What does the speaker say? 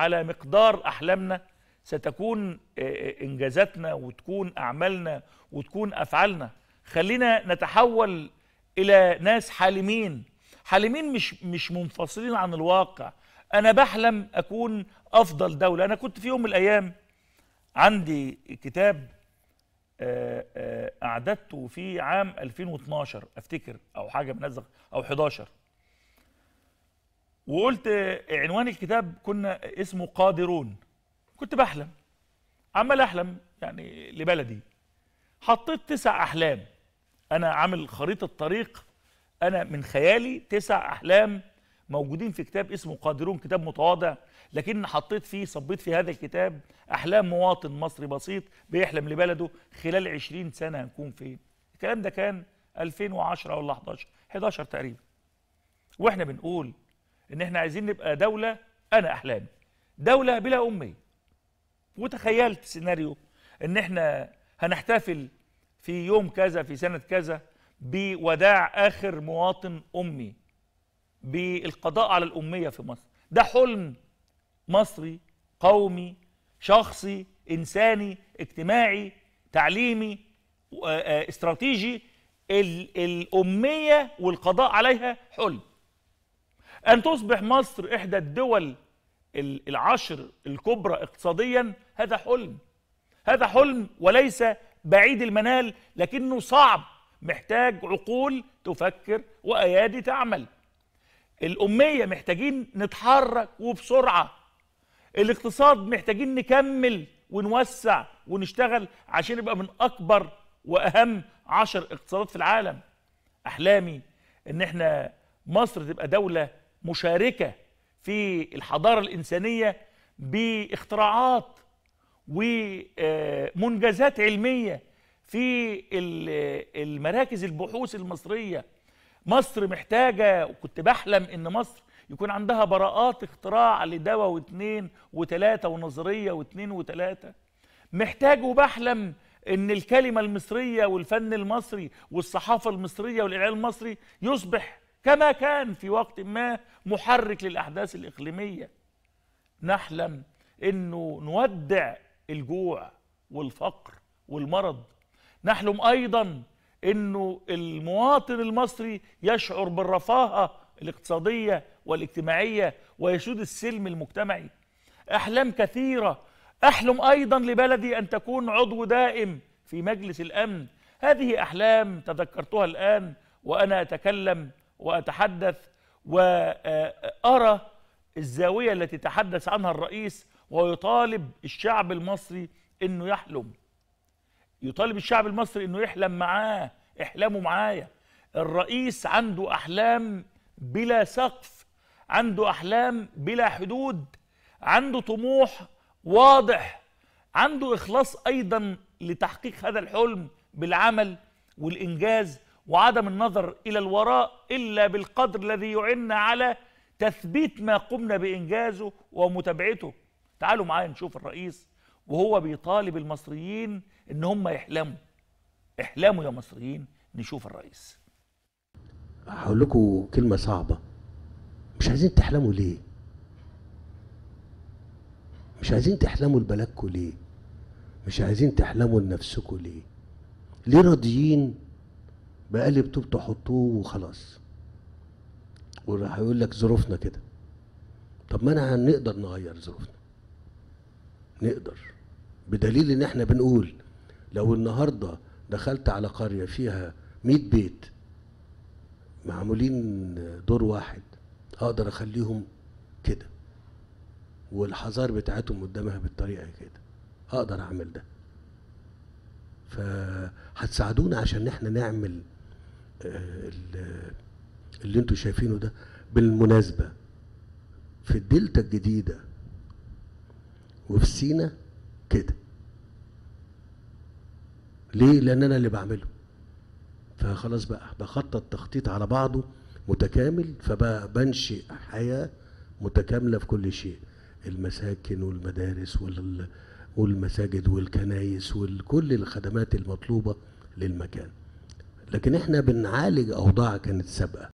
على مقدار أحلامنا ستكون آه، آه، إنجازاتنا وتكون أعمالنا وتكون أفعالنا خلينا نتحول إلى ناس حالمين حالمين مش مش منفصلين عن الواقع أنا بحلم أكون أفضل دولة أنا كنت في يوم من الأيام عندي كتاب آه، أعددته في عام 2012 أفتكر أو حاجة منزغ أو 11 وقلت عنوان الكتاب كنا اسمه قادرون كنت بحلم عمال احلم يعني لبلدي حطيت تسع احلام انا عامل خريطه طريق انا من خيالي تسع احلام موجودين في كتاب اسمه قادرون كتاب متواضع لكن حطيت فيه صبيت في هذا الكتاب احلام مواطن مصري بسيط بيحلم لبلده خلال 20 سنه هنكون فين الكلام ده كان 2010 ولا 11 11 تقريبا واحنا بنقول ان احنا عايزين نبقى دوله انا احلامي دوله بلا اميه وتخيلت سيناريو ان احنا هنحتفل في يوم كذا في سنه كذا بوداع اخر مواطن امي بالقضاء على الاميه في مصر ده حلم مصري قومي شخصي انساني اجتماعي تعليمي آه، آه، استراتيجي الاميه والقضاء عليها حلم أن تصبح مصر إحدى الدول العشر الكبرى اقتصاديا هذا حلم هذا حلم وليس بعيد المنال لكنه صعب محتاج عقول تفكر وأيادي تعمل الأمية محتاجين نتحرك وبسرعة الاقتصاد محتاجين نكمل ونوسع ونشتغل عشان يبقى من أكبر وأهم عشر اقتصادات في العالم أحلامي إن إحنا مصر تبقى دولة مشاركة في الحضارة الإنسانية باختراعات ومنجزات علمية في المراكز البحوث المصرية مصر محتاجة وكنت بحلم إن مصر يكون عندها براءات اختراع لدواء واثنين وثلاثة ونظرية واثنين وثلاثة محتاج وبحلم ان الكلمة المصرية والفن المصري والصحافة المصرية والإعلام المصري يصبح كما كان في وقت ما محرك للأحداث الإقليمية نحلم أنه نودع الجوع والفقر والمرض نحلم أيضا أنه المواطن المصري يشعر بالرفاهة الاقتصادية والاجتماعية ويسود السلم المجتمعي أحلام كثيرة أحلم أيضا لبلدي أن تكون عضو دائم في مجلس الأمن هذه أحلام تذكرتها الآن وأنا أتكلم وأتحدث وأرى الزاوية التي تحدث عنها الرئيس ويطالب الشعب المصري أنه يحلم يطالب الشعب المصري أنه يحلم معاه احلموا معايا الرئيس عنده أحلام بلا سقف عنده أحلام بلا حدود عنده طموح واضح عنده إخلاص أيضا لتحقيق هذا الحلم بالعمل والإنجاز وعدم النظر إلى الوراء إلا بالقدر الذي يعنا على تثبيت ما قمنا بإنجازه ومتابعته تعالوا معايا نشوف الرئيس وهو بيطالب المصريين إن هم يحلموا احلموا يا مصريين نشوف الرئيس هقول لكم كلمة صعبة مش عايزين تحلموا ليه مش عايزين تحلموا لبلدكم ليه مش عايزين تحلموا لنفسكم ليه ليه راضيين بقالي بتوب تحطوه وخلاص وراح يقول لك ظروفنا كده طب ما انا هنقدر نغير ظروفنا نقدر بدليل ان احنا بنقول لو النهارده دخلت على قريه فيها 100 بيت معمولين دور واحد اقدر اخليهم كده والحذار بتاعتهم قدامها بالطريقه كده اقدر اعمل ده فهتساعدونا عشان احنا نعمل اللي انتوا شايفينه ده بالمناسبة في الدلتا الجديدة وفي سينا كده ليه؟ لأن أنا اللي بعمله فخلاص بقى بخطط تخطيط على بعضه متكامل فبقى بنشئ حياة متكاملة في كل شيء المساكن والمدارس والمساجد والكنايس وكل الخدمات المطلوبة للمكان لكن احنا بنعالج اوضاع كانت سابقه